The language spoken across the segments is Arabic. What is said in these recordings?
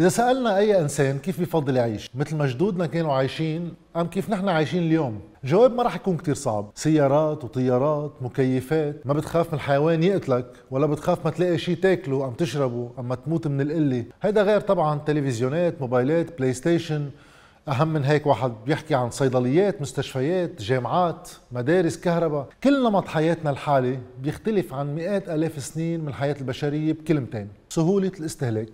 إذا سألنا أي إنسان كيف بفضل يعيش مثل ما جدودنا كانوا عايشين أم كيف نحن عايشين اليوم جواب ما راح يكون كتير صعب سيارات وطيارات مكيفات ما بتخاف من الحيوان يقتلك ولا بتخاف ما تلاقي شيء تاكله أم تشربه أم تموت من القلة هيدا غير طبعا تلفزيونات موبايلات بلاي ستيشن أهم من هيك واحد بيحكي عن صيدليات مستشفيات جامعات مدارس كهرباء كل نمط حياتنا الحالي بيختلف عن مئات ألاف السنين من الحياة البشرية بكلمتين سهولة الاستهلاك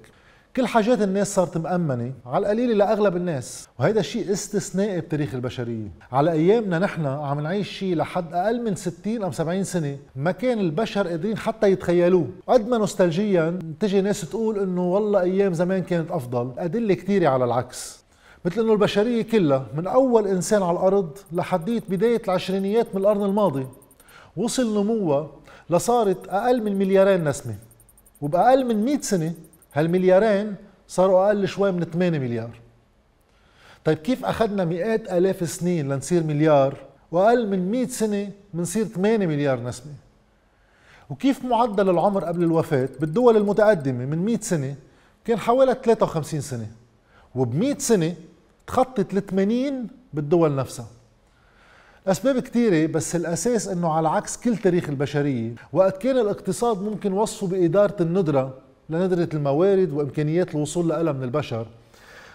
كل حاجات الناس صارت مأمنة على القليلة لأغلب الناس وهذا شيء استثنائي بتاريخ البشرية على أيامنا نحن عم نعيش شيء لحد أقل من 60 أو 70 سنة ما كان البشر قادرين حتى يتخيلوه قد ما نوستالجيا تجي ناس تقول انه والله ايام زمان كانت افضل ادله كثيره على العكس مثل انه البشريه كلها من اول انسان على الارض لحديت بدايه العشرينيات من القرن الماضي وصل نموها لصارت اقل من مليارين نسمه وباقل من 100 سنه هالمليارين صاروا اقل شوي من 8 مليار طيب كيف اخذنا مئات الاف السنين لنصير مليار واقل من 100 سنه بنصير 8 مليار نسمه وكيف معدل العمر قبل الوفاه بالدول المتقدمه من 100 سنه كان حوالي 53 سنه وب 100 سنه تخطت ال 80 بالدول نفسها أسباب كثيرة بس الأساس أنه على عكس كل تاريخ البشرية وقت كان الاقتصاد ممكن وصفه بإدارة الندرة لندرة الموارد وإمكانيات الوصول لها من البشر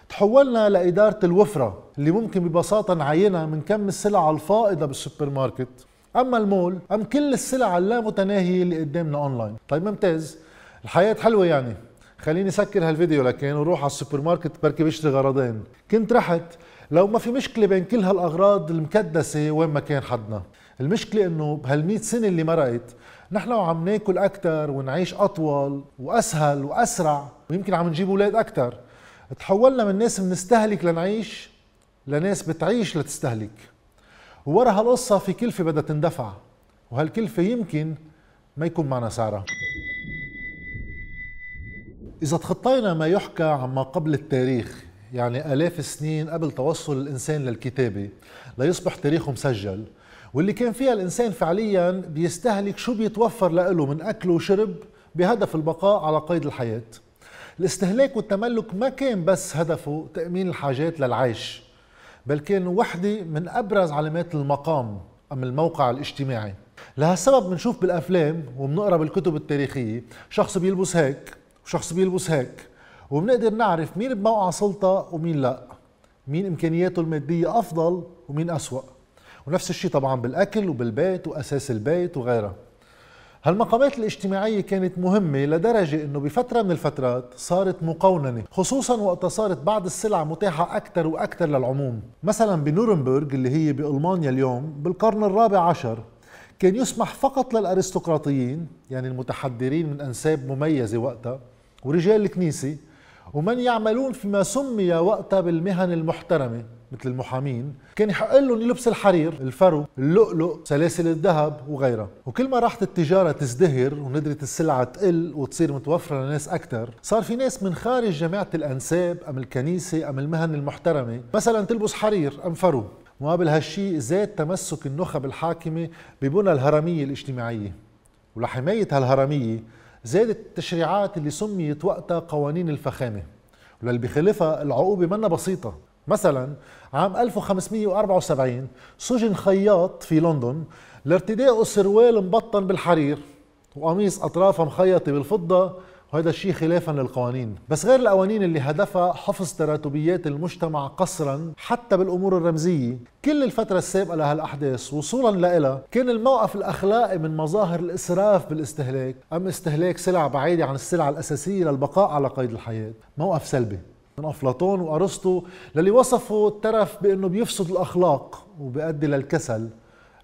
تحولنا لإدارة الوفرة اللي ممكن ببساطة نعينها من كم السلع الفائضة بالسوبر ماركت أما المول أم كل السلع اللامتناهية اللي قدامنا أونلاين طيب ممتاز الحياة حلوة يعني خليني سكر هالفيديو لكن وروح على السوبر ماركت بركي بشتري غرضين كنت رحت لو ما في مشكله بين كل هالاغراض المكدسه وين ما كان حدنا المشكله انه بهال100 سنه اللي مرقت نحن لو عم ناكل اكثر ونعيش اطول واسهل واسرع ويمكن عم نجيب اولاد اكثر تحولنا من ناس بنستهلك لنعيش لناس بتعيش لتستهلك وورا هالقصة في كلفة بدها تندفع وهالكلفة يمكن ما يكون معنا سعرها إذا تخطينا ما يحكى عما قبل التاريخ يعني آلاف السنين قبل توصل الإنسان للكتابة ليصبح تاريخه مسجل واللي كان فيها الإنسان فعليا بيستهلك شو بيتوفر له من أكل وشرب بهدف البقاء على قيد الحياة الاستهلاك والتملك ما كان بس هدفه تأمين الحاجات للعيش بل كان وحدة من أبرز علامات المقام أم الموقع الاجتماعي لهالسبب بنشوف بالأفلام وبنقرأ بالكتب التاريخية شخص بيلبس هيك وشخص بيلبس هيك وبنقدر نعرف مين بموقع سلطة ومين لا مين إمكانياته المادية أفضل ومين أسوأ ونفس الشيء طبعا بالاكل وبالبيت واساس البيت وغيرها هالمقامات الاجتماعية كانت مهمة لدرجة انه بفترة من الفترات صارت مقوننة خصوصا وقت صارت بعض السلع متاحة اكثر واكثر للعموم مثلا بنورنبرغ اللي هي بالمانيا اليوم بالقرن الرابع عشر كان يسمح فقط للارستقراطيين يعني المتحدرين من انساب مميزة وقتها ورجال الكنيسة ومن يعملون فيما سمي وقتها بالمهن المحترمة مثل المحامين كان يحق لهم يلبس الحرير الفرو اللؤلؤ سلاسل الذهب وغيرها وكل ما راحت التجارة تزدهر وندرة السلعة تقل وتصير متوفرة لناس أكثر صار في ناس من خارج جماعة الأنساب أم الكنيسة أم المهن المحترمة مثلا تلبس حرير أم فرو مقابل هالشيء زاد تمسك النخب الحاكمة ببنى الهرمية الاجتماعية ولحماية هالهرمية زادت التشريعات اللي سميت وقتها قوانين الفخامة وللي بخلفها العقوبة منا بسيطة مثلا عام 1574 سجن خياط في لندن لارتدائه سروال مبطن بالحرير وقميص اطرافه مخيطه بالفضه وهذا الشيء خلافا للقوانين بس غير القوانين اللي هدفها حفظ تراتبيات المجتمع قصرا حتى بالامور الرمزيه كل الفتره السابقه لهالاحداث وصولا لها كان الموقف الاخلاقي من مظاهر الاسراف بالاستهلاك ام استهلاك سلع بعيده عن السلع الاساسيه للبقاء على قيد الحياه موقف سلبي من أفلاطون وأرسطو للي وصفوا الترف بأنه بيفسد الأخلاق وبيؤدي للكسل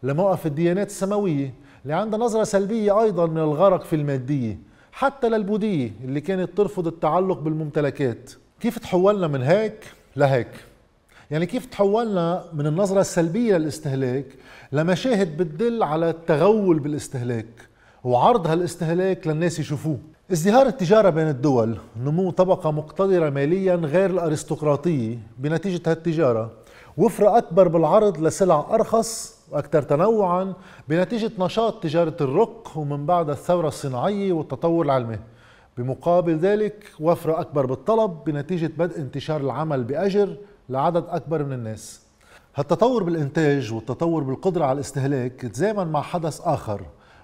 لموقف الديانات السماوية اللي عندها نظرة سلبية أيضا من الغرق في المادية حتى للبوذية اللي كانت ترفض التعلق بالممتلكات كيف تحولنا من هيك لهيك يعني كيف تحولنا من النظرة السلبية للاستهلاك لمشاهد بتدل على التغول بالاستهلاك وعرض هالاستهلاك للناس يشوفوه ازدهار التجارة بين الدول نمو طبقة مقتدرة ماليا غير الأرستقراطية بنتيجة هالتجارة وفرة أكبر بالعرض لسلع أرخص وأكثر تنوعا بنتيجة نشاط تجارة الرق ومن بعد الثورة الصناعية والتطور العلمي بمقابل ذلك وفرة أكبر بالطلب بنتيجة بدء انتشار العمل بأجر لعدد أكبر من الناس هالتطور بالإنتاج والتطور بالقدرة على الاستهلاك تزامن مع حدث آخر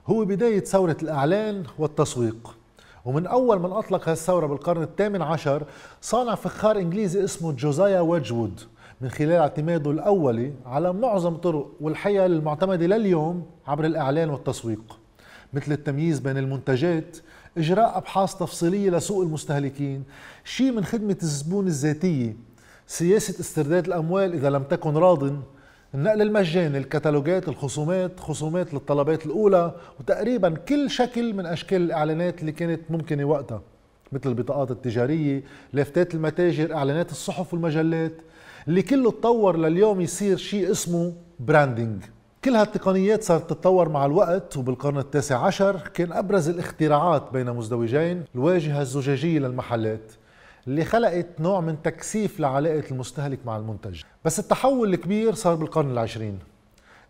هو بداية ثورة الإعلان والتسويق ومن أول من أطلق هالثورة بالقرن الثامن عشر صانع فخار إنجليزي اسمه جوزايا ويدجوود من خلال اعتماده الأولي على معظم طرق والحيل المعتمدة لليوم عبر الإعلان والتسويق مثل التمييز بين المنتجات إجراء أبحاث تفصيلية لسوق المستهلكين شيء من خدمة الزبون الذاتية سياسة استرداد الأموال إذا لم تكن راضٍ النقل المجاني الكتالوجات الخصومات خصومات للطلبات الأولى وتقريبا كل شكل من أشكال الإعلانات اللي كانت ممكنة وقتها مثل البطاقات التجارية لافتات المتاجر إعلانات الصحف والمجلات اللي كله تطور لليوم يصير شيء اسمه براندنج كل هالتقنيات صارت تتطور مع الوقت وبالقرن التاسع عشر كان أبرز الاختراعات بين مزدوجين الواجهة الزجاجية للمحلات اللي خلقت نوع من تكثيف لعلاقة المستهلك مع المنتج بس التحول الكبير صار بالقرن العشرين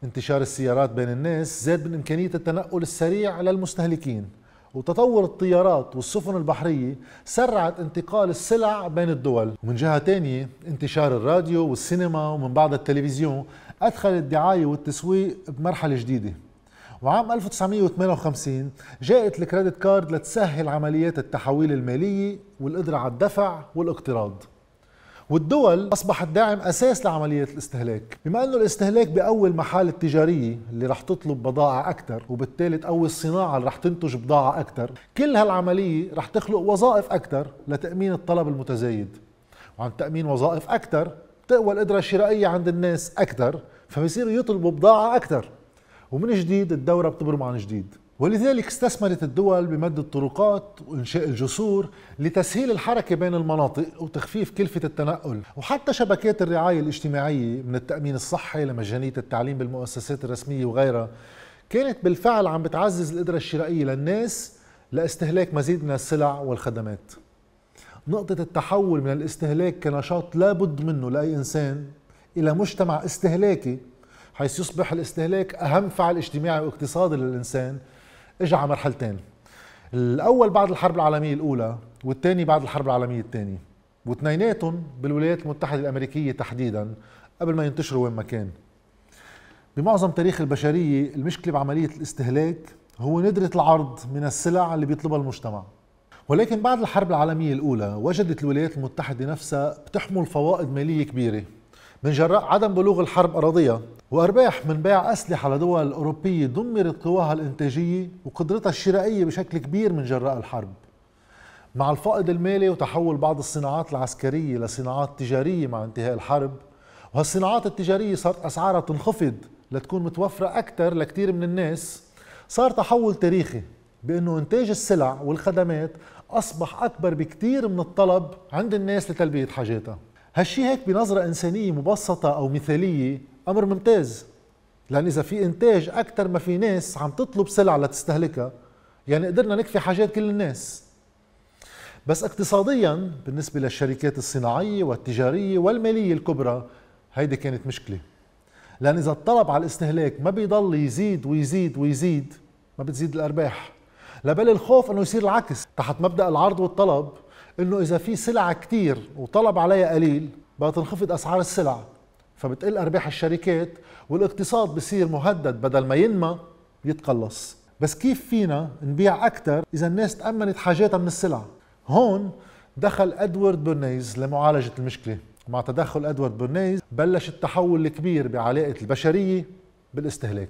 انتشار السيارات بين الناس زاد من إمكانية التنقل السريع للمستهلكين وتطور الطيارات والسفن البحرية سرعت انتقال السلع بين الدول ومن جهة تانية انتشار الراديو والسينما ومن بعض التلفزيون أدخل الدعاية والتسويق بمرحلة جديدة وعام 1958 جاءت الكريدت كارد لتسهل عمليات التحويل المالية والقدرة على الدفع والاقتراض والدول أصبحت داعم أساس لعملية الاستهلاك بما أنه الاستهلاك بأول محال التجارية اللي رح تطلب بضاعة أكثر وبالتالي تقوي الصناعة اللي رح تنتج بضاعة أكثر كل هالعملية رح تخلق وظائف أكثر لتأمين الطلب المتزايد وعن تأمين وظائف أكثر تقوى القدرة الشرائية عند الناس أكثر فبيصيروا يطلبوا بضاعة أكثر ومن جديد الدورة بتبرم عن جديد ولذلك استثمرت الدول بمد الطرقات وإنشاء الجسور لتسهيل الحركة بين المناطق وتخفيف كلفة التنقل وحتى شبكات الرعاية الاجتماعية من التأمين الصحي لمجانية التعليم بالمؤسسات الرسمية وغيرها كانت بالفعل عم بتعزز القدرة الشرائية للناس لاستهلاك مزيد من السلع والخدمات نقطة التحول من الاستهلاك كنشاط لابد منه لأي إنسان إلى مجتمع استهلاكي حيث يصبح الاستهلاك أهم فعل اجتماعي واقتصادي للإنسان اجى على مرحلتين الأول بعد الحرب العالمية الأولى والثاني بعد الحرب العالمية الثانية واثنيناتهم بالولايات المتحدة الأمريكية تحديدا قبل ما ينتشروا وين ما كان بمعظم تاريخ البشرية المشكلة بعملية الاستهلاك هو ندرة العرض من السلع اللي بيطلبها المجتمع ولكن بعد الحرب العالمية الأولى وجدت الولايات المتحدة نفسها بتحمل فوائد مالية كبيرة من جراء عدم بلوغ الحرب أراضيها وأرباح من بيع أسلحة لدول أوروبية دمرت قواها الإنتاجية وقدرتها الشرائية بشكل كبير من جراء الحرب مع الفائض المالي وتحول بعض الصناعات العسكرية لصناعات تجارية مع انتهاء الحرب وهالصناعات التجارية صارت أسعارها تنخفض لتكون متوفرة أكثر لكثير من الناس صار تحول تاريخي بأنه إنتاج السلع والخدمات أصبح أكبر بكثير من الطلب عند الناس لتلبية حاجاتها هالشي هيك بنظرة إنسانية مبسطة أو مثالية أمر ممتاز لأن إذا في إنتاج أكثر ما في ناس عم تطلب سلع لتستهلكها يعني قدرنا نكفي حاجات كل الناس بس اقتصاديا بالنسبة للشركات الصناعية والتجارية والمالية الكبرى هيدي كانت مشكلة لأن إذا الطلب على الاستهلاك ما بيضل يزيد ويزيد ويزيد ما بتزيد الأرباح لبل الخوف أنه يصير العكس تحت مبدأ العرض والطلب انه اذا في سلعه كتير وطلب عليها قليل بقى تنخفض اسعار السلع فبتقل ارباح الشركات والاقتصاد بصير مهدد بدل ما ينمى يتقلص بس كيف فينا نبيع اكثر اذا الناس تامنت حاجاتها من السلع هون دخل ادوارد بيرنيز لمعالجه المشكله مع تدخل ادوارد بيرنيز بلش التحول الكبير بعلاقه البشريه بالاستهلاك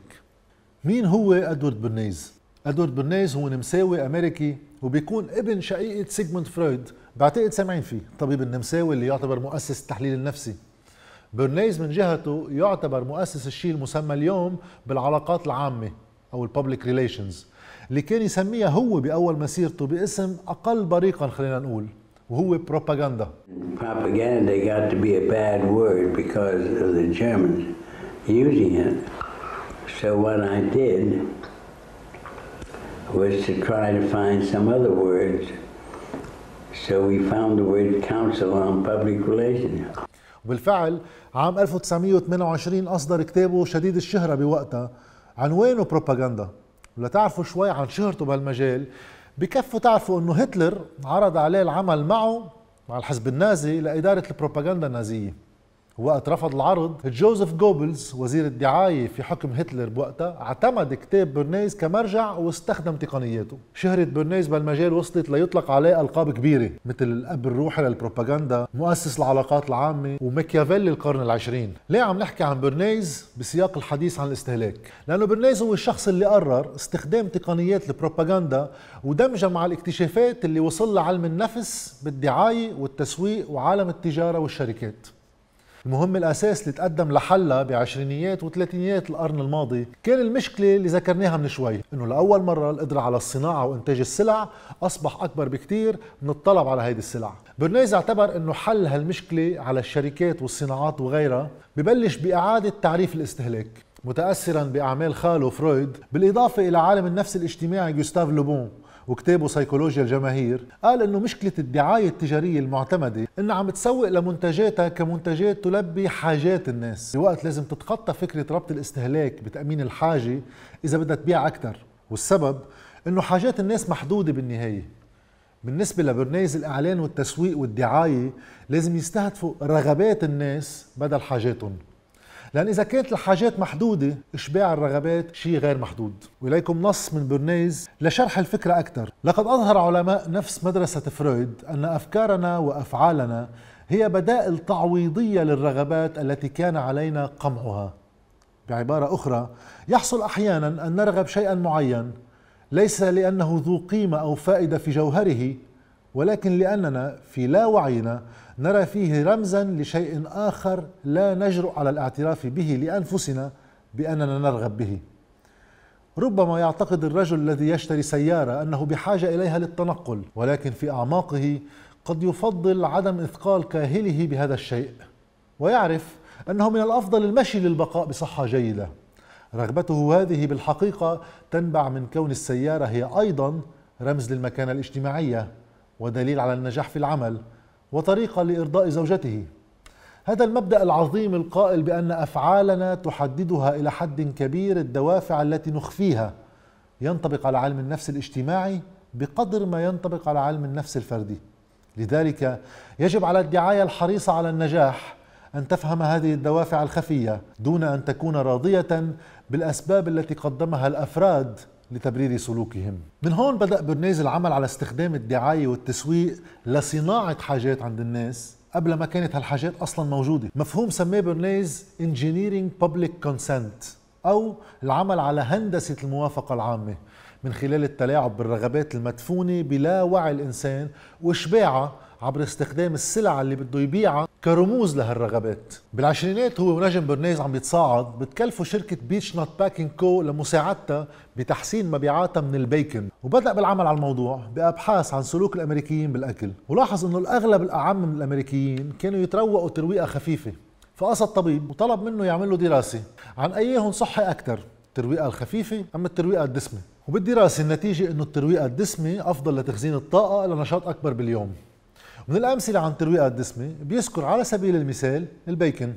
مين هو ادوارد برنيز؟ ادوارد برنيز هو نمساوي امريكي وبيكون ابن شقيقه سيجموند فرويد بعتقد سامعين فيه الطبيب النمساوي اللي يعتبر مؤسس التحليل النفسي برنيز من جهته يعتبر مؤسس الشيء المسمى اليوم بالعلاقات العامه او الببليك ريليشنز اللي كان يسميها هو باول مسيرته باسم اقل بريقا خلينا نقول وهو بروباغندا بروباغندا got to be a bad word because of the Germans using it so when I did was to try to find some other words. So we found the word Council on Public Relations. وبالفعل عام 1928 أصدر كتابه شديد الشهرة بوقتها عنوانه بروباغندا ولتعرفوا شوي عن شهرته بهالمجال بكفوا تعرفوا انه هتلر عرض عليه العمل معه مع الحزب النازي لإدارة البروباغندا النازية وقت رفض العرض جوزيف جوبلز وزير الدعاية في حكم هتلر بوقتها اعتمد كتاب برنيز كمرجع واستخدم تقنياته شهرة برنيز بالمجال وصلت ليطلق عليه ألقاب كبيرة مثل الأب الروحي للبروباغندا مؤسس العلاقات العامة وماكيافيلي القرن العشرين ليه عم نحكي عن برنيز بسياق الحديث عن الاستهلاك لأنه برنيز هو الشخص اللي قرر استخدام تقنيات البروباغندا ودمجها مع الاكتشافات اللي وصل لعلم النفس بالدعاية والتسويق وعالم التجارة والشركات المهم الأساس اللي تقدم لحلها بعشرينيات وثلاثينيات القرن الماضي كان المشكلة اللي ذكرناها من شوي إنه لأول مرة القدرة على الصناعة وإنتاج السلع أصبح أكبر بكثير من الطلب على هيدي السلع برنيز اعتبر إنه حل هالمشكلة على الشركات والصناعات وغيرها ببلش بإعادة تعريف الاستهلاك متأثرا بأعمال خاله فرويد بالإضافة إلى عالم النفس الاجتماعي جوستاف لوبون وكتابه سيكولوجيا الجماهير قال انه مشكله الدعايه التجاريه المعتمده انها عم تسوق لمنتجاتها كمنتجات تلبي حاجات الناس بوقت لازم تتخطى فكره ربط الاستهلاك بتامين الحاجه اذا بدها تبيع اكثر والسبب انه حاجات الناس محدوده بالنهايه بالنسبة لبرنايز الإعلان والتسويق والدعاية لازم يستهدفوا رغبات الناس بدل حاجاتهم لأن إذا كانت الحاجات محدودة إشباع الرغبات شيء غير محدود وإليكم نص من برنيز لشرح الفكرة أكثر لقد أظهر علماء نفس مدرسة فرويد أن أفكارنا وأفعالنا هي بدائل تعويضية للرغبات التي كان علينا قمعها بعبارة أخرى يحصل أحيانا أن نرغب شيئا معين ليس لأنه ذو قيمة أو فائدة في جوهره ولكن لأننا في لا وعينا نرى فيه رمزا لشيء آخر لا نجرؤ على الاعتراف به لأنفسنا بأننا نرغب به ربما يعتقد الرجل الذي يشتري سيارة أنه بحاجة إليها للتنقل ولكن في أعماقه قد يفضل عدم إثقال كاهله بهذا الشيء ويعرف أنه من الأفضل المشي للبقاء بصحة جيدة رغبته هذه بالحقيقة تنبع من كون السيارة هي أيضا رمز للمكانة الاجتماعية ودليل على النجاح في العمل وطريقة لإرضاء زوجته هذا المبدأ العظيم القائل بأن أفعالنا تحددها إلى حد كبير الدوافع التي نخفيها ينطبق على علم النفس الاجتماعي بقدر ما ينطبق على علم النفس الفردي لذلك يجب على الدعاية الحريصة على النجاح أن تفهم هذه الدوافع الخفية دون أن تكون راضية بالأسباب التي قدمها الأفراد لتبرير سلوكهم من هون بدأ برنيز العمل على استخدام الدعاية والتسويق لصناعة حاجات عند الناس قبل ما كانت هالحاجات أصلا موجودة مفهوم سماه برنيز Engineering Public Consent أو العمل على هندسة الموافقة العامة من خلال التلاعب بالرغبات المدفونة بلا وعي الإنسان وإشباعها عبر استخدام السلع اللي بده يبيعها كرموز لهالرغبات بالعشرينات هو ونجم برنيز عم يتصاعد بتكلفوا شركة بيتش نوت باكينج كو لمساعدتها بتحسين مبيعاتها من البيكن وبدأ بالعمل على الموضوع بأبحاث عن سلوك الأمريكيين بالأكل ولاحظ أنه الأغلب الأعم من الأمريكيين كانوا يتروقوا ترويقة خفيفة فقصد طبيب وطلب منه يعمل له دراسة عن أيهن صحي أكثر الترويقة الخفيفة أم الترويقة الدسمة وبالدراسة النتيجة أنه الترويقة الدسمة أفضل لتخزين الطاقة لنشاط أكبر باليوم من الأمثلة عن ترويقة الدسمة بيذكر على سبيل المثال البيكن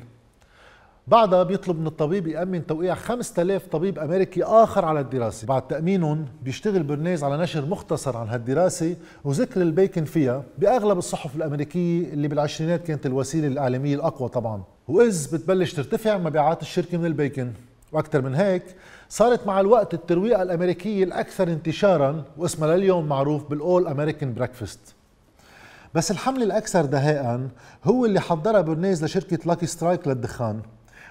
بعدها بيطلب من الطبيب يأمن توقيع 5000 طبيب أمريكي آخر على الدراسة بعد تأمينهم بيشتغل برنيز على نشر مختصر عن هالدراسة وذكر البيكن فيها بأغلب الصحف الأمريكية اللي بالعشرينات كانت الوسيلة الإعلامية الأقوى طبعا وإذ بتبلش ترتفع مبيعات الشركة من البيكن وأكثر من هيك صارت مع الوقت الترويقة الأمريكية الأكثر انتشارا واسمها لليوم معروف بالأول أمريكان بريكفاست بس الحملة الأكثر دهاء هو اللي حضرها برنيز لشركة لاكي سترايك للدخان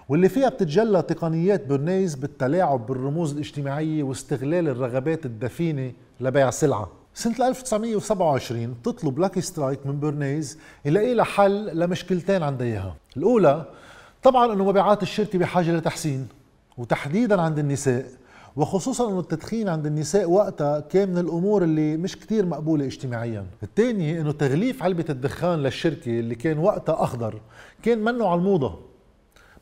واللي فيها بتتجلى تقنيات برنيز بالتلاعب بالرموز الاجتماعية واستغلال الرغبات الدفينة لبيع سلعة سنة 1927 تطلب لاكي سترايك من برنيز يلاقي لها حل لمشكلتين عندها اياها، الأولى طبعا انه مبيعات الشركة بحاجة لتحسين وتحديدا عند النساء وخصوصا انه التدخين عند النساء وقتها كان من الامور اللي مش كتير مقبوله اجتماعيا الثاني انه تغليف علبه الدخان للشركه اللي كان وقتها اخضر كان منه على الموضه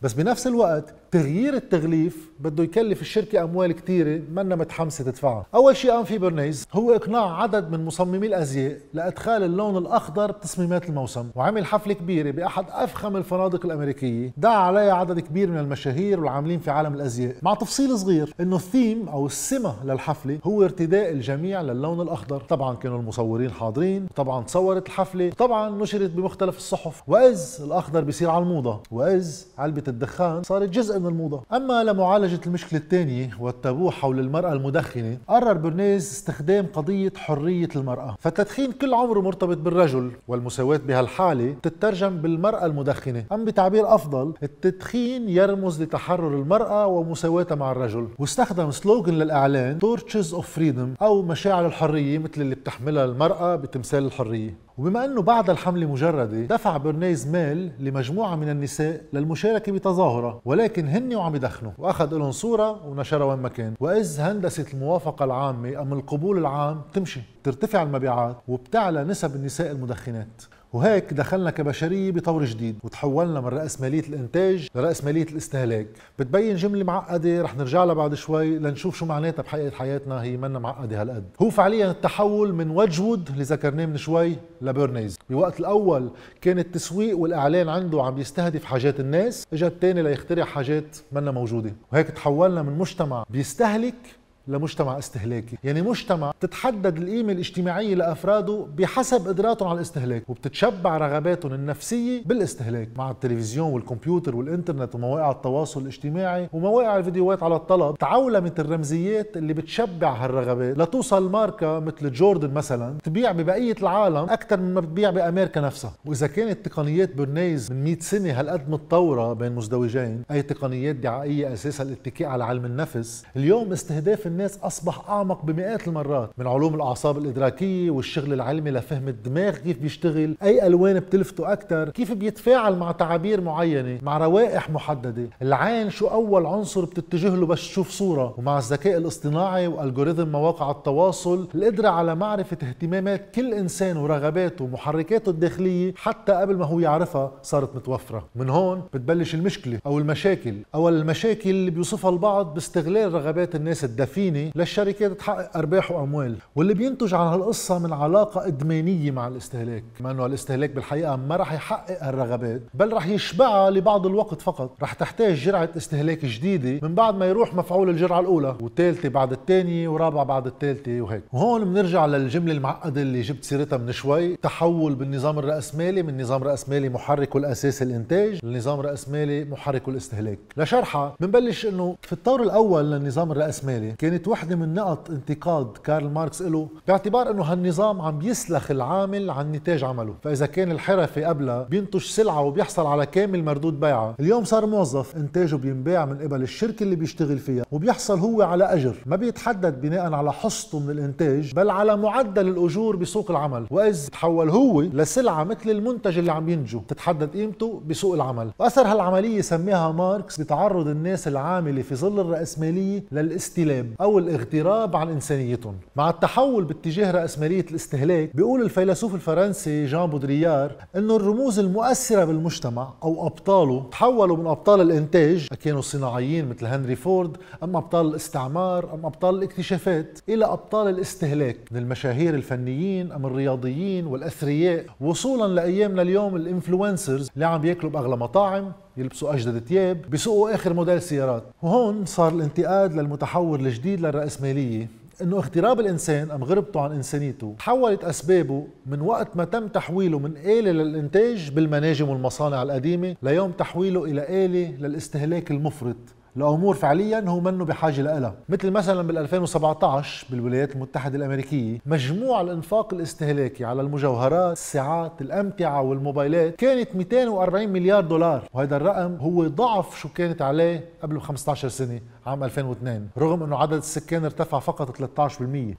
بس بنفس الوقت تغيير التغليف بده يكلف الشركة أموال كثيرة منا متحمسة تدفعها أول شيء قام فيه برنيز هو إقناع عدد من مصممي الأزياء لإدخال اللون الأخضر بتصميمات الموسم وعمل حفلة كبيرة بأحد أفخم الفنادق الأمريكية دعا عليها عدد كبير من المشاهير والعاملين في عالم الأزياء مع تفصيل صغير إنه الثيم أو السمة للحفلة هو ارتداء الجميع للون الأخضر طبعا كانوا المصورين حاضرين طبعا تصورت الحفلة طبعا نشرت بمختلف الصحف وإذ الأخضر بيصير على الموضة وإذ علبة الدخان صارت جزء من الموضة أما لمعالجة المشكلة الثانية والتابو حول المرأة المدخنة قرر برنيز استخدام قضية حرية المرأة فالتدخين كل عمره مرتبط بالرجل والمساواة بهالحالة تترجم بالمرأة المدخنة أم بتعبير أفضل التدخين يرمز لتحرر المرأة ومساواتها مع الرجل واستخدم سلوغن للإعلان تورتشز اوف فريدم أو مشاعر الحرية مثل اللي بتحملها المرأة بتمثال الحرية وبما أنه بعد الحملة مجردة دفع برنيز مال لمجموعة من النساء للمشاركة بتظاهرة ولكن هن وعم يدخنوا وأخذ لهم صورة ونشرها وين ما كان وإذ هندسة الموافقة العامة أم القبول العام تمشي ترتفع المبيعات وبتعلى نسب النساء المدخنات وهيك دخلنا كبشريه بطور جديد وتحولنا من راسماليه الانتاج لراسماليه الاستهلاك بتبين جمله معقده رح نرجع لها بعد شوي لنشوف شو معناتها بحقيقه حياتنا هي منا معقده هالقد هو فعليا التحول من وجود اللي ذكرناه من شوي لبيرنيز بوقت الاول كان التسويق والاعلان عنده عم يستهدف حاجات الناس اجى الثاني ليخترع حاجات منا موجوده وهيك تحولنا من مجتمع بيستهلك لمجتمع استهلاكي يعني مجتمع تتحدد القيمة الاجتماعية لأفراده بحسب قدراتهم على الاستهلاك وبتتشبع رغباتهم النفسية بالاستهلاك مع التلفزيون والكمبيوتر والإنترنت ومواقع التواصل الاجتماعي ومواقع الفيديوهات على الطلب تعولمت الرمزيات اللي بتشبع هالرغبات لتوصل ماركة مثل جوردن مثلا تبيع ببقية العالم أكثر مما بتبيع بأمريكا نفسها وإذا كانت تقنيات برنيز من 100 سنة هالقد متطورة بين مزدوجين أي تقنيات دعائية أساسها الاتكاء على علم النفس اليوم استهداف الناس أصبح أعمق بمئات المرات من علوم الأعصاب الإدراكية والشغل العلمي لفهم الدماغ كيف بيشتغل أي ألوان بتلفته أكثر كيف بيتفاعل مع تعابير معينة مع روائح محددة العين شو أول عنصر بتتجه له بس تشوف صورة ومع الذكاء الاصطناعي والجوريزم مواقع التواصل القدرة على معرفة اهتمامات كل إنسان ورغباته ومحركاته الداخلية حتى قبل ما هو يعرفها صارت متوفرة من هون بتبلش المشكلة أو المشاكل أو المشاكل اللي بيوصفها البعض باستغلال رغبات الناس الدفينة متينه للشركات تحقق ارباح واموال واللي بينتج عن هالقصه من علاقه ادمانيه مع الاستهلاك مع انه الاستهلاك بالحقيقه ما رح يحقق الرغبات بل رح يشبعها لبعض الوقت فقط رح تحتاج جرعه استهلاك جديده من بعد ما يروح مفعول الجرعه الاولى والثالثه بعد الثانيه ورابعه بعد الثالثه وهيك وهون بنرجع للجمله المعقده اللي جبت سيرتها من شوي تحول بالنظام الرأسمالي من نظام رأسمالي محرك الاساس الانتاج لنظام رأسمالي محرك الاستهلاك لشرحها بنبلش انه في الطور الاول للنظام الرأسمالي كان كانت واحدة من نقط انتقاد كارل ماركس له باعتبار انه هالنظام عم بيسلخ العامل عن نتاج عمله فاذا كان الحرفي قبلها بينتج سلعة وبيحصل على كامل مردود بيعها اليوم صار موظف انتاجه بينباع من قبل الشركة اللي بيشتغل فيها وبيحصل هو على اجر ما بيتحدد بناء على حصته من الانتاج بل على معدل الاجور بسوق العمل واذ تحول هو لسلعة مثل المنتج اللي عم ينجو تتحدد قيمته بسوق العمل واثر هالعملية سميها ماركس بتعرض الناس العاملة في ظل الرأسمالية للاستلاب أو الاغتراب عن إنسانيتهم مع التحول باتجاه رأسمالية الاستهلاك بيقول الفيلسوف الفرنسي جان بودريار أنه الرموز المؤثرة بالمجتمع أو أبطاله تحولوا من أبطال الإنتاج كانوا صناعيين مثل هنري فورد أم أبطال الاستعمار أم أبطال الاكتشافات إلى أبطال الاستهلاك من المشاهير الفنيين أم الرياضيين والأثرياء وصولا لأيامنا اليوم الإنفلونسرز اللي عم ياكلوا بأغلى مطاعم يلبسوا اجدد ثياب بيسوقوا اخر موديل سيارات وهون صار الانتقاد للمتحور الجديد للرأسمالية انه اغتراب الانسان ام غربته عن انسانيته تحولت اسبابه من وقت ما تم تحويله من آلة للانتاج بالمناجم والمصانع القديمة ليوم تحويله الى آلة للاستهلاك المفرط لامور فعليا هو منه بحاجه لها مثل مثلا بال 2017 بالولايات المتحده الامريكيه مجموع الانفاق الاستهلاكي على المجوهرات الساعات الامتعه والموبايلات كانت 240 مليار دولار وهذا الرقم هو ضعف شو كانت عليه قبل 15 سنه عام 2002 رغم أنه عدد السكان ارتفع فقط 13%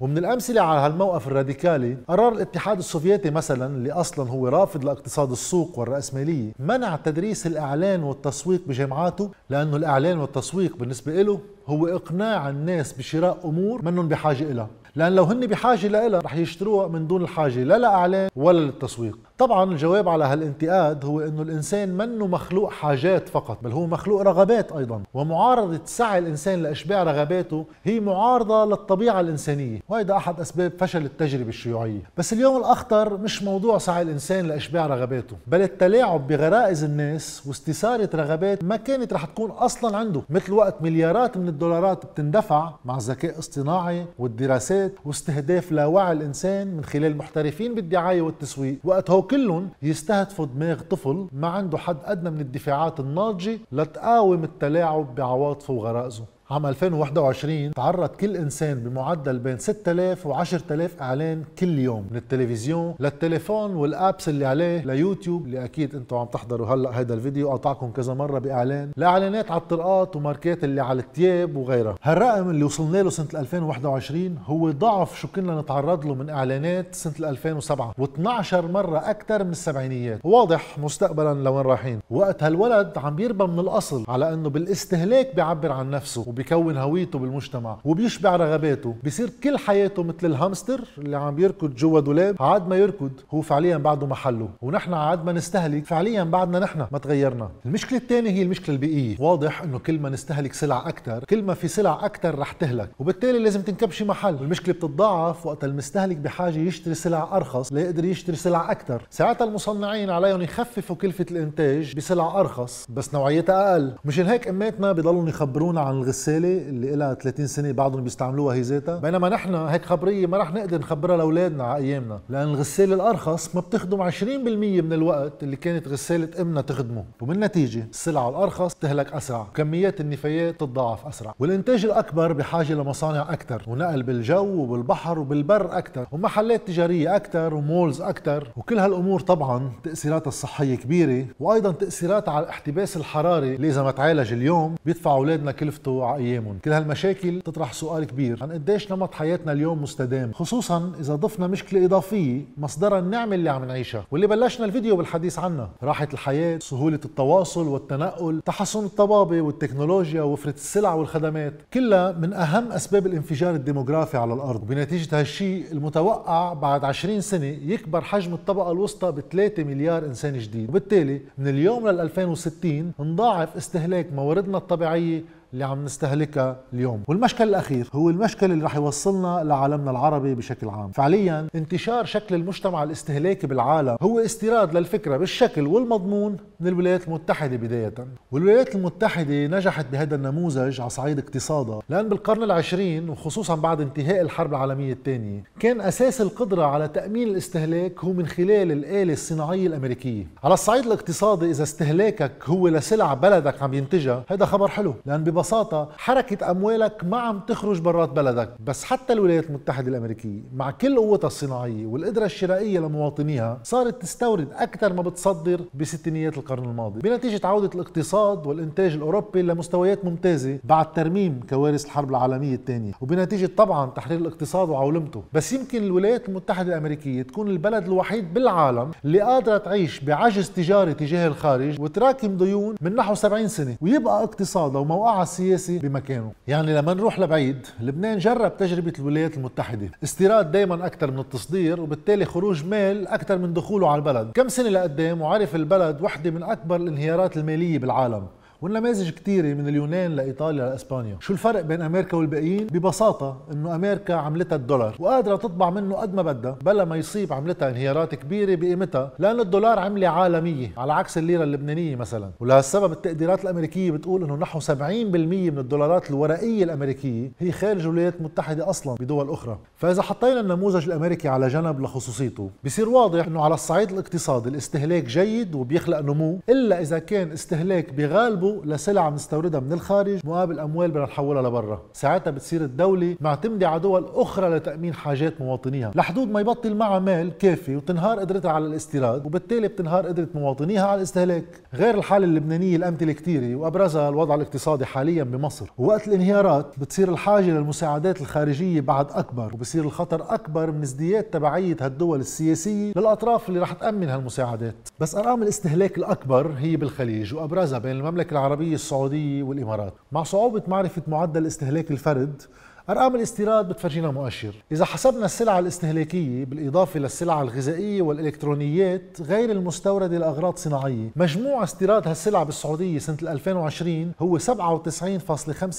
ومن الأمثلة على هالموقف الراديكالي قرار الاتحاد السوفيتي مثلا اللي أصلا هو رافض لاقتصاد السوق والرأسمالية منع تدريس الإعلان والتسويق بجامعاته لأنه الإعلان والتسويق بالنسبة له هو إقناع الناس بشراء أمور منهم بحاجة إلها لان لو هن بحاجه لها رح يشتروها من دون الحاجه لا لاعلان ولا للتسويق طبعا الجواب على هالانتقاد هو انه الانسان منه مخلوق حاجات فقط بل هو مخلوق رغبات ايضا ومعارضه سعي الانسان لاشباع رغباته هي معارضه للطبيعه الانسانيه وهذا احد اسباب فشل التجربه الشيوعيه بس اليوم الاخطر مش موضوع سعي الانسان لاشباع رغباته بل التلاعب بغرائز الناس واستثاره رغبات ما كانت رح تكون اصلا عنده مثل وقت مليارات من الدولارات بتندفع مع الذكاء الاصطناعي والدراسات السياسات واستهداف لاوعي الانسان من خلال محترفين بالدعايه والتسويق وقت هو كلهم يستهدفوا دماغ طفل ما عنده حد ادنى من الدفاعات الناضجه لتقاوم التلاعب بعواطفه وغرائزه عام 2021 تعرض كل انسان بمعدل بين 6000 و 10000 اعلان كل يوم من التلفزيون للتليفون والابس اللي عليه ليوتيوب اللي اكيد انتم عم تحضروا هلا هيدا الفيديو قاطعكم كذا مره باعلان لاعلانات على الطرقات وماركات اللي على التياب وغيرها هالرقم اللي وصلنا له سنه 2021 هو ضعف شو كنا نتعرض له من اعلانات سنه 2007 و12 مره اكثر من السبعينيات واضح مستقبلا لوين رايحين وقت هالولد عم يربى من الاصل على انه بالاستهلاك بيعبر عن نفسه وبيكون هويته بالمجتمع وبيشبع رغباته بصير كل حياته مثل الهامستر اللي عم يركض جوا دولاب عاد ما يركض هو فعليا بعده محله ونحن عاد ما نستهلك فعليا بعدنا نحن ما تغيرنا المشكله الثانيه هي المشكله البيئيه واضح انه كل ما نستهلك سلع اكثر كل ما في سلع اكثر رح تهلك وبالتالي لازم تنكبشي محل المشكله بتتضاعف وقت المستهلك بحاجه يشتري سلع ارخص ليقدر يشتري سلع اكثر ساعتها المصنعين عليهم يخففوا كلفه الانتاج بسلع ارخص بس نوعيتها اقل مشان هيك اماتنا بضلوا يخبرونا عن الغسيل الرساله اللي لها 30 سنه بعضهم بيستعملوها هي ذاتها بينما نحن هيك خبريه ما رح نقدر نخبرها لاولادنا على ايامنا لان الغساله الارخص ما بتخدم 20% من الوقت اللي كانت غساله امنا تخدمه وبالنتيجه السلعه الارخص تهلك اسرع كميات النفايات تتضاعف اسرع والانتاج الاكبر بحاجه لمصانع اكثر ونقل بالجو وبالبحر وبالبر اكثر ومحلات تجاريه اكثر ومولز اكثر وكل هالامور طبعا تاثيراتها الصحيه كبيره وايضا تاثيراتها على الاحتباس الحراري اللي اذا ما تعالج اليوم بيدفع اولادنا كلفته ايامهم كل هالمشاكل تطرح سؤال كبير عن قديش نمط حياتنا اليوم مستدام خصوصا إذا ضفنا مشكلة إضافية مصدرها النعمة اللي عم نعيشها واللي بلشنا الفيديو بالحديث عنها راحة الحياة سهولة التواصل والتنقل تحسن الطبابة والتكنولوجيا وفرة السلع والخدمات كلها من أهم أسباب الانفجار الديموغرافي على الأرض بنتيجة هالشيء المتوقع بعد 20 سنة يكبر حجم الطبقة الوسطى ب 3 مليار إنسان جديد وبالتالي من اليوم لل 2060 نضاعف استهلاك مواردنا الطبيعية اللي عم نستهلكها اليوم والمشكل الاخير هو المشكل اللي رح يوصلنا لعالمنا العربي بشكل عام فعليا انتشار شكل المجتمع الاستهلاكي بالعالم هو استيراد للفكره بالشكل والمضمون من الولايات المتحده بدايه والولايات المتحده نجحت بهذا النموذج على صعيد اقتصادها لان بالقرن العشرين وخصوصا بعد انتهاء الحرب العالميه الثانيه كان اساس القدره على تامين الاستهلاك هو من خلال الاله الصناعيه الامريكيه على الصعيد الاقتصادي اذا استهلاكك هو لسلع بلدك عم ينتجها هذا خبر حلو لان ببساطة ببساطة حركة أموالك ما عم تخرج برات بلدك بس حتى الولايات المتحدة الأمريكية مع كل قوتها الصناعية والقدرة الشرائية لمواطنيها صارت تستورد أكثر ما بتصدر بستينيات القرن الماضي بنتيجة عودة الاقتصاد والإنتاج الأوروبي لمستويات ممتازة بعد ترميم كوارث الحرب العالمية الثانية وبنتيجة طبعا تحرير الاقتصاد وعولمته بس يمكن الولايات المتحدة الأمريكية تكون البلد الوحيد بالعالم اللي قادرة تعيش بعجز تجاري تجاه الخارج وتراكم ديون من نحو 70 سنة ويبقى اقتصادها وموقعها السياسي بمكانه يعني لما نروح لبعيد لبنان جرب تجربة الولايات المتحدة استيراد دايما أكثر من التصدير وبالتالي خروج مال أكثر من دخوله على البلد كم سنة لقدام وعرف البلد وحدة من أكبر الانهيارات المالية بالعالم ونماذج كثيره من اليونان لايطاليا لاسبانيا شو الفرق بين امريكا والباقيين ببساطه انه امريكا عملتها الدولار وقادره تطبع منه قد ما بدها بلا ما يصيب عملتها انهيارات كبيره بقيمتها لانه الدولار عمله عالميه على عكس الليره اللبنانيه مثلا ولهالسبب التقديرات الامريكيه بتقول انه نحو 70% من الدولارات الورقيه الامريكيه هي خارج الولايات المتحده اصلا بدول اخرى فاذا حطينا النموذج الامريكي على جنب لخصوصيته بصير واضح انه على الصعيد الاقتصادي الاستهلاك جيد وبيخلق نمو الا اذا كان استهلاك بغالبه لسلع مستوردة من الخارج مقابل أموال بدنا نحولها لبرا ساعتها بتصير الدولة معتمدة على دول أخرى لتأمين حاجات مواطنيها لحدود ما يبطل معها مال كافي وتنهار قدرتها على الاستيراد وبالتالي بتنهار قدرة مواطنيها على الاستهلاك غير الحالة اللبنانية الأمثلة كثيرة وأبرزها الوضع الاقتصادي حاليا بمصر ووقت الانهيارات بتصير الحاجة للمساعدات الخارجية بعد أكبر وبصير الخطر أكبر من ازدياد تبعية هالدول السياسية للأطراف اللي رح تأمن هالمساعدات بس أرقام الاستهلاك الأكبر هي بالخليج وأبرزها بين المملكة العربية السعودية والإمارات مع صعوبة معرفة معدل استهلاك الفرد أرقام الاستيراد بتفرجينا مؤشر إذا حسبنا السلع الاستهلاكية بالإضافة للسلع الغذائية والإلكترونيات غير المستوردة لأغراض صناعية مجموع استيراد هالسلع بالسعودية سنة 2020 هو 97.5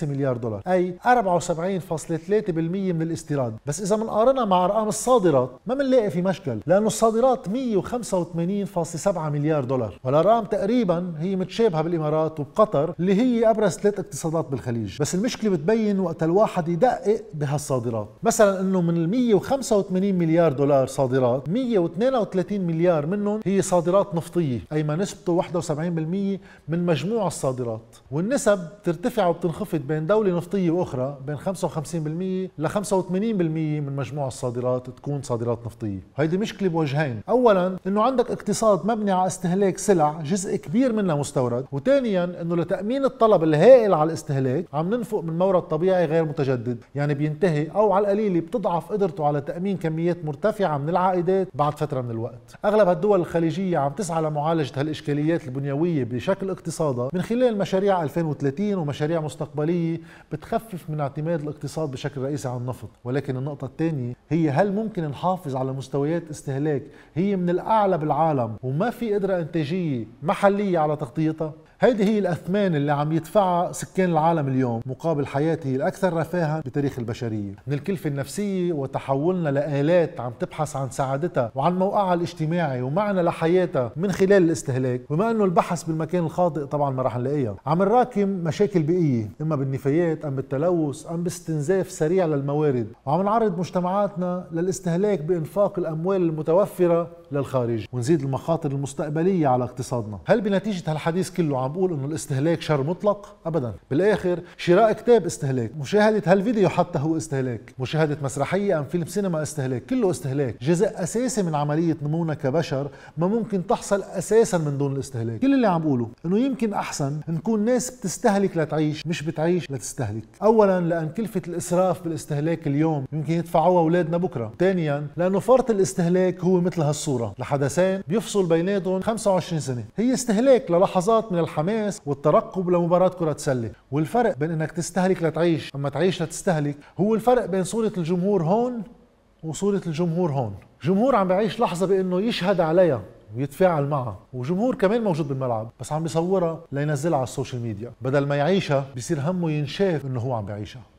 مليار دولار أي 74.3% من الاستيراد بس إذا بنقارنها مع أرقام الصادرات ما بنلاقي في مشكل لأنه الصادرات 185.7 مليار دولار والأرقام تقريبا هي متشابهة بالإمارات وبقطر اللي هي أبرز ثلاث اقتصادات بالخليج بس المشكلة بتبين وقت الواحد يدق تحقق بهالصادرات مثلا انه من 185 مليار دولار صادرات 132 مليار منهم هي صادرات نفطيه اي ما نسبته 71% من مجموع الصادرات والنسب بترتفع وبتنخفض بين دوله نفطيه واخرى بين 55% ل 85% من مجموع الصادرات تكون صادرات نفطيه هيدي مشكله بوجهين اولا انه عندك اقتصاد مبني على استهلاك سلع جزء كبير منها مستورد وثانيا انه لتامين الطلب الهائل على الاستهلاك عم ننفق من مورد طبيعي غير متجدد يعني بينتهي أو على القليل بتضعف قدرته على تأمين كميات مرتفعة من العائدات بعد فترة من الوقت أغلب هالدول الخليجية عم تسعى لمعالجة هالإشكاليات البنيوية بشكل اقتصادها من خلال مشاريع 2030 ومشاريع مستقبلية بتخفف من اعتماد الاقتصاد بشكل رئيسي على النفط ولكن النقطة الثانية هي هل ممكن نحافظ على مستويات استهلاك هي من الأعلى بالعالم وما في قدرة إنتاجية محلية على تغطيتها هيدي هي الأثمان اللي عم يدفعها سكان العالم اليوم مقابل حياته الأكثر رفاها بتاريخ البشرية من الكلفة النفسية وتحولنا لآلات عم تبحث عن سعادتها وعن موقعها الاجتماعي ومعنى لحياتها من خلال الاستهلاك بما أنه البحث بالمكان الخاطئ طبعا ما راح نلاقيها عم نراكم مشاكل بيئية إما بالنفايات أم بالتلوث أم باستنزاف سريع للموارد وعم نعرض مجتمعاتنا للاستهلاك بإنفاق الأموال المتوفرة للخارج ونزيد المخاطر المستقبلية على اقتصادنا هل بنتيجة هالحديث كله عم بقول انه الاستهلاك شر مطلق ابدا بالاخر شراء كتاب استهلاك مشاهده هالفيديو حتى هو استهلاك مشاهده مسرحيه ام فيلم سينما استهلاك كله استهلاك جزء اساسي من عمليه نمونا كبشر ما ممكن تحصل اساسا من دون الاستهلاك كل اللي عم بقوله انه يمكن احسن نكون ناس بتستهلك لتعيش مش بتعيش لتستهلك اولا لان كلفه الاسراف بالاستهلاك اليوم يمكن يدفعوها اولادنا بكره ثانيا لانه فرط الاستهلاك هو مثل هالصوره لحدثين بيفصل بيناتهم 25 سنه هي استهلاك للحظات من الحياه الحماس والترقب لمباراه كره سله والفرق بين انك تستهلك لتعيش اما تعيش لتستهلك هو الفرق بين صوره الجمهور هون وصوره الجمهور هون جمهور عم بعيش لحظه بانه يشهد عليها ويتفاعل معها وجمهور كمان موجود بالملعب بس عم بيصورها لينزلها على السوشيال ميديا بدل ما يعيشها بصير همه ينشاف انه هو عم بيعيشها